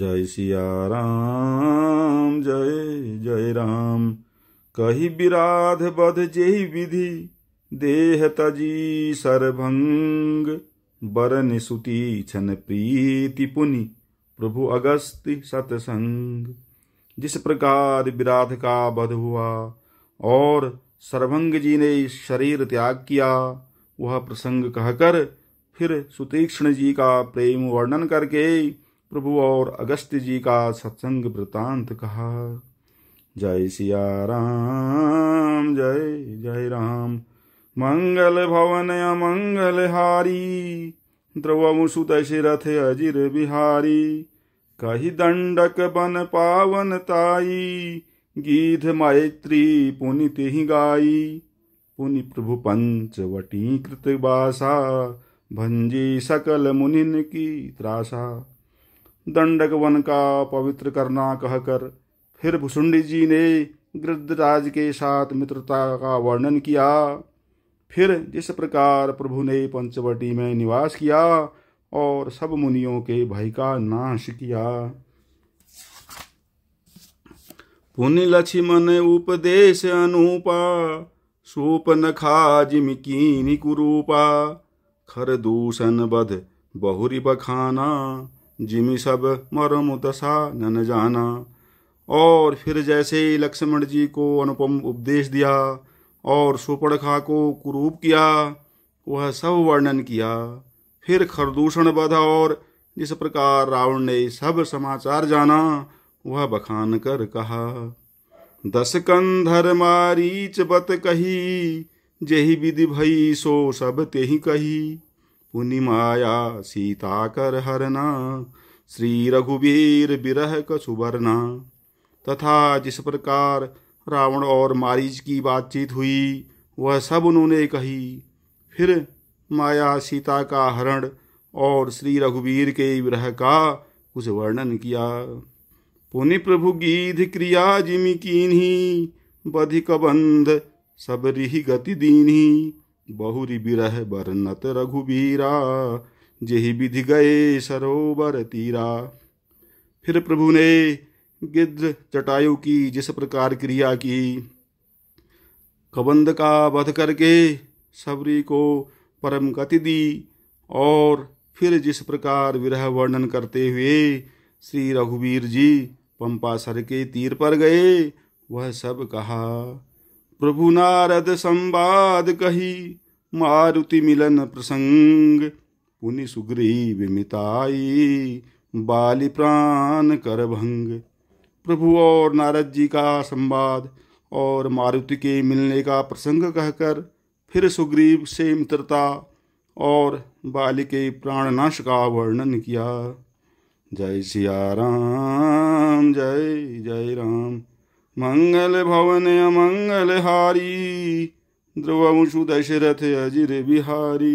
जय सिया राम जय जय राम कही विराध बध जेहि विधि देह तजी सर्भंग बरन सुती छन प्रीति पुनि प्रभु अगस्त सतसंग जिस प्रकार विराध का बध हुआ और सर्वंग जी ने शरीर त्याग किया वह प्रसंग कहकर फिर सुतीक्ष्ण जी का प्रेम वर्णन करके प्रभु और अगस्त्य जी का सत्संग वृतांत कहा जय सिया राम जय जय राम मंगल भवन अमंगल हारी द्रवमुसुत रथ अजिर बिहारी कही दंडक बन पावन ताई गीध मैत्री पुनि तिहि गाई पुनि प्रभु पंचवटी कृत बासा भंजी सकल मुनिन की त्रासा दंडक वन का पवित्र करना कहकर फिर भुसुंडी जी ने गृदराज के साथ मित्रता का वर्णन किया फिर जिस प्रकार प्रभु ने पंचवटी में निवास किया और सब मुनियों के भय का नाश किया पुनि लक्ष्मण उपदेश अनुपा सूप नखाजिमिकीनि कुरूपा खर दूषण बध बहुरी बखाना जिमी सब मरम दशा न जाना और फिर जैसे लक्ष्मण जी को अनुपम उपदेश दिया और सुपड़खा को कुरूप किया वह सब वर्णन किया फिर खरदूषण बधा और जिस प्रकार रावण ने सब समाचार जाना वह बखान कर कहा दस कंधर मारीच बत कही जेही विधि भई सो सब तेही कही उनि माया सीताकर हरना श्री रघुवीर बिरह सुवरना तथा जिस प्रकार रावण और मारीच की बातचीत हुई वह सब उन्होंने कही फिर माया सीता का हरण और श्री रघुवीर के विरह का कुछ वर्णन किया पुनि प्रभु गीध क्रिया जिमी कीन्ही बधिक बंध सबरी गति दीन्ही बहुरी बिरह बरनत रघुबीरा जेहि विधि गए सरोवर तीरा फिर प्रभु ने गिद्र चटायु की जिस प्रकार क्रिया की कबंद का वध करके सबरी को परम गति दी और फिर जिस प्रकार विरह वर्णन करते हुए श्री रघुवीर जी पंपासर के तीर पर गए वह सब कहा प्रभु नारद संवाद कही मारुति मिलन प्रसंग पुनि सुग्रीव मिताई बाली प्राण कर भंग प्रभु और नारद जी का संवाद और मारुति के मिलने का प्रसंग कहकर फिर सुग्रीव से मित्रता और बाली के प्राणनाश का वर्णन किया जय सिया राम जय जय राम मंगल भवन अमंगल हारी ध्रुवंशु दशरथ अजिर बिहारी